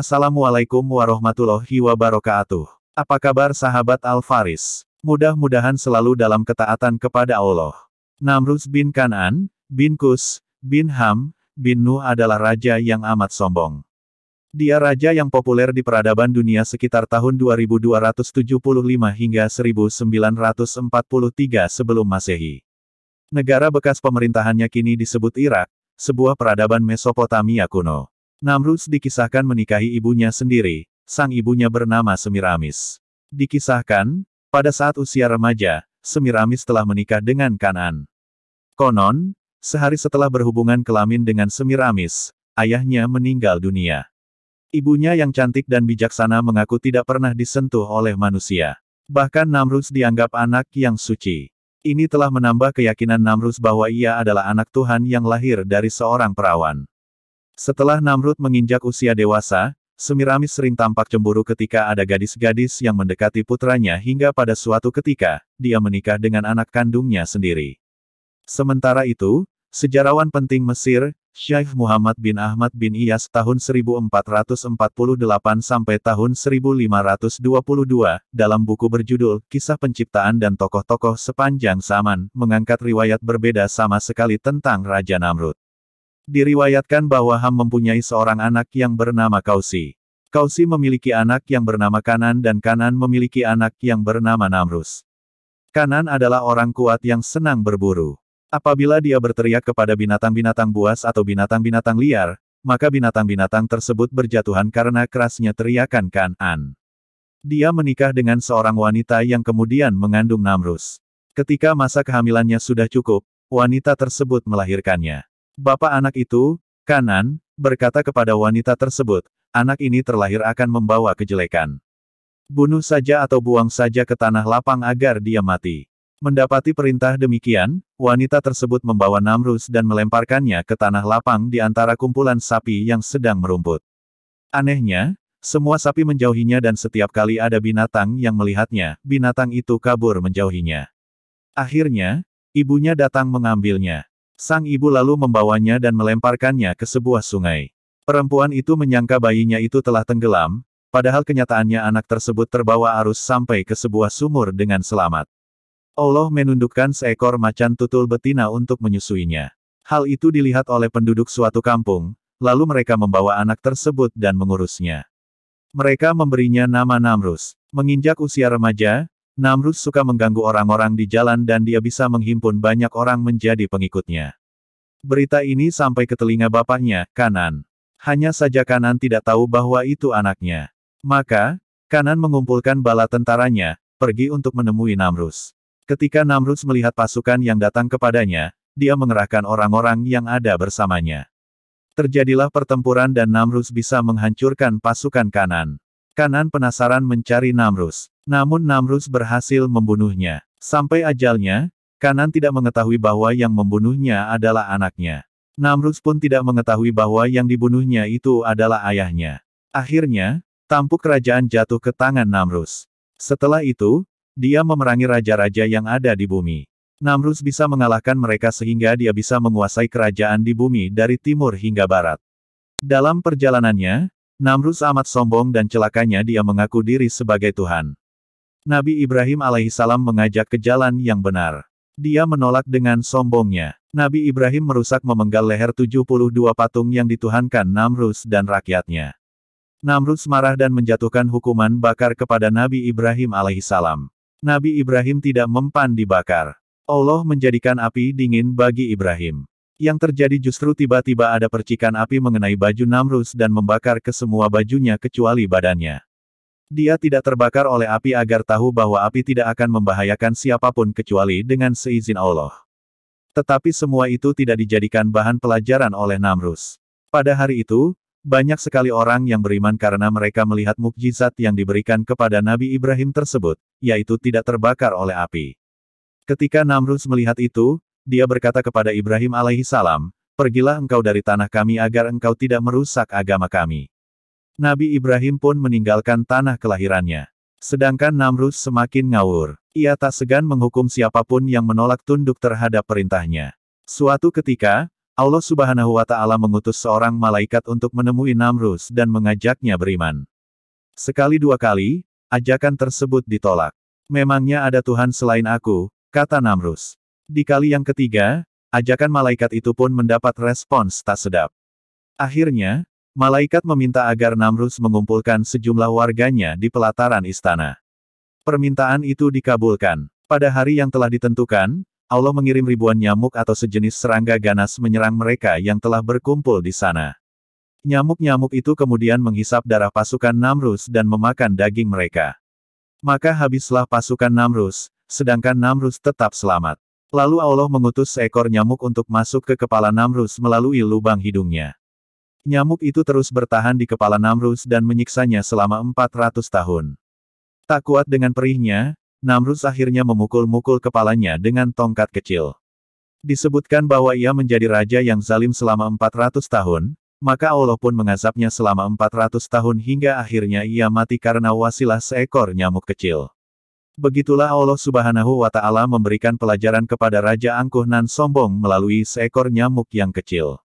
Assalamualaikum warahmatullahi wabarakatuh. Apa kabar sahabat Al-Faris? Mudah-mudahan selalu dalam ketaatan kepada Allah. Namrud bin Kanan, bin Kus, bin Ham, bin Nu adalah raja yang amat sombong. Dia raja yang populer di peradaban dunia sekitar tahun 2275 hingga 1943 sebelum masehi. Negara bekas pemerintahannya kini disebut Irak, sebuah peradaban Mesopotamia kuno. Namrus dikisahkan menikahi ibunya sendiri, sang ibunya bernama Semiramis. Dikisahkan, pada saat usia remaja, Semiramis telah menikah dengan Kanan. Konon, sehari setelah berhubungan kelamin dengan Semiramis, ayahnya meninggal dunia. Ibunya yang cantik dan bijaksana mengaku tidak pernah disentuh oleh manusia. Bahkan Namrus dianggap anak yang suci. Ini telah menambah keyakinan Namrus bahwa ia adalah anak Tuhan yang lahir dari seorang perawan. Setelah Namrud menginjak usia dewasa, Semiramis sering tampak cemburu ketika ada gadis-gadis yang mendekati putranya hingga pada suatu ketika, dia menikah dengan anak kandungnya sendiri. Sementara itu, sejarawan penting Mesir, Syaikh Muhammad bin Ahmad bin Iyas tahun 1448 sampai tahun 1522, dalam buku berjudul Kisah Penciptaan dan Tokoh-Tokoh Sepanjang Zaman, mengangkat riwayat berbeda sama sekali tentang Raja Namrud. Diriwayatkan bahwa Ham mempunyai seorang anak yang bernama Kausi. Kausi memiliki anak yang bernama Kanan dan Kanan memiliki anak yang bernama Namrus. Kanan adalah orang kuat yang senang berburu. Apabila dia berteriak kepada binatang-binatang buas atau binatang-binatang liar, maka binatang-binatang tersebut berjatuhan karena kerasnya teriakan Kanan. Dia menikah dengan seorang wanita yang kemudian mengandung Namrus. Ketika masa kehamilannya sudah cukup, wanita tersebut melahirkannya. Bapak anak itu, kanan, berkata kepada wanita tersebut, anak ini terlahir akan membawa kejelekan. Bunuh saja atau buang saja ke tanah lapang agar dia mati. Mendapati perintah demikian, wanita tersebut membawa Namrus dan melemparkannya ke tanah lapang di antara kumpulan sapi yang sedang merumput. Anehnya, semua sapi menjauhinya dan setiap kali ada binatang yang melihatnya, binatang itu kabur menjauhinya. Akhirnya, ibunya datang mengambilnya. Sang ibu lalu membawanya dan melemparkannya ke sebuah sungai. Perempuan itu menyangka bayinya itu telah tenggelam, padahal kenyataannya anak tersebut terbawa arus sampai ke sebuah sumur dengan selamat. Allah menundukkan seekor macan tutul betina untuk menyusuinya. Hal itu dilihat oleh penduduk suatu kampung, lalu mereka membawa anak tersebut dan mengurusnya. Mereka memberinya nama Namrus. Menginjak usia remaja, Namrus suka mengganggu orang-orang di jalan dan dia bisa menghimpun banyak orang menjadi pengikutnya. Berita ini sampai ke telinga bapaknya, Kanan. Hanya saja Kanan tidak tahu bahwa itu anaknya. Maka, Kanan mengumpulkan bala tentaranya, pergi untuk menemui Namrus. Ketika Namrus melihat pasukan yang datang kepadanya, dia mengerahkan orang-orang yang ada bersamanya. Terjadilah pertempuran dan Namrus bisa menghancurkan pasukan Kanan. Kanan penasaran mencari Namrus. Namun Namrus berhasil membunuhnya. Sampai ajalnya, Kanan tidak mengetahui bahwa yang membunuhnya adalah anaknya. Namrus pun tidak mengetahui bahwa yang dibunuhnya itu adalah ayahnya. Akhirnya, tampuk kerajaan jatuh ke tangan Namrus. Setelah itu, dia memerangi raja-raja yang ada di bumi. Namrus bisa mengalahkan mereka sehingga dia bisa menguasai kerajaan di bumi dari timur hingga barat. Dalam perjalanannya, Namrus amat sombong dan celakanya dia mengaku diri sebagai Tuhan. Nabi Ibrahim alaihissalam mengajak ke jalan yang benar. Dia menolak dengan sombongnya. Nabi Ibrahim merusak memenggal leher 72 patung yang dituhankan Namrus dan rakyatnya. Namrus marah dan menjatuhkan hukuman bakar kepada Nabi Ibrahim alaihissalam. Nabi Ibrahim tidak mempan dibakar. Allah menjadikan api dingin bagi Ibrahim. Yang terjadi justru tiba-tiba ada percikan api mengenai baju Namrus dan membakar ke semua bajunya kecuali badannya. Dia tidak terbakar oleh api agar tahu bahwa api tidak akan membahayakan siapapun kecuali dengan seizin Allah. Tetapi semua itu tidak dijadikan bahan pelajaran oleh Namrus. Pada hari itu, banyak sekali orang yang beriman karena mereka melihat mukjizat yang diberikan kepada Nabi Ibrahim tersebut, yaitu tidak terbakar oleh api. Ketika Namrus melihat itu, dia berkata kepada Ibrahim alaihi salam, Pergilah engkau dari tanah kami agar engkau tidak merusak agama kami. Nabi Ibrahim pun meninggalkan tanah kelahirannya. Sedangkan Namrus semakin ngawur. Ia tak segan menghukum siapapun yang menolak tunduk terhadap perintahnya. Suatu ketika, Allah subhanahu wa ta'ala mengutus seorang malaikat untuk menemui Namrus dan mengajaknya beriman. Sekali dua kali, ajakan tersebut ditolak. Memangnya ada Tuhan selain aku, kata Namrus. Di kali yang ketiga, ajakan malaikat itu pun mendapat respons tak sedap. Akhirnya, Malaikat meminta agar Namrus mengumpulkan sejumlah warganya di pelataran istana. Permintaan itu dikabulkan. Pada hari yang telah ditentukan, Allah mengirim ribuan nyamuk atau sejenis serangga ganas menyerang mereka yang telah berkumpul di sana. Nyamuk-nyamuk itu kemudian menghisap darah pasukan Namrus dan memakan daging mereka. Maka habislah pasukan Namrus, sedangkan Namrus tetap selamat. Lalu Allah mengutus seekor nyamuk untuk masuk ke kepala Namrus melalui lubang hidungnya. Nyamuk itu terus bertahan di kepala Namrus dan menyiksanya selama 400 tahun. Tak kuat dengan perihnya, Namrus akhirnya memukul-mukul kepalanya dengan tongkat kecil. Disebutkan bahwa ia menjadi raja yang zalim selama 400 tahun, maka Allah pun mengazabnya selama 400 tahun hingga akhirnya ia mati karena wasilah seekor nyamuk kecil. Begitulah Allah subhanahu wa ta'ala memberikan pelajaran kepada Raja angkuh Nan sombong melalui seekor nyamuk yang kecil.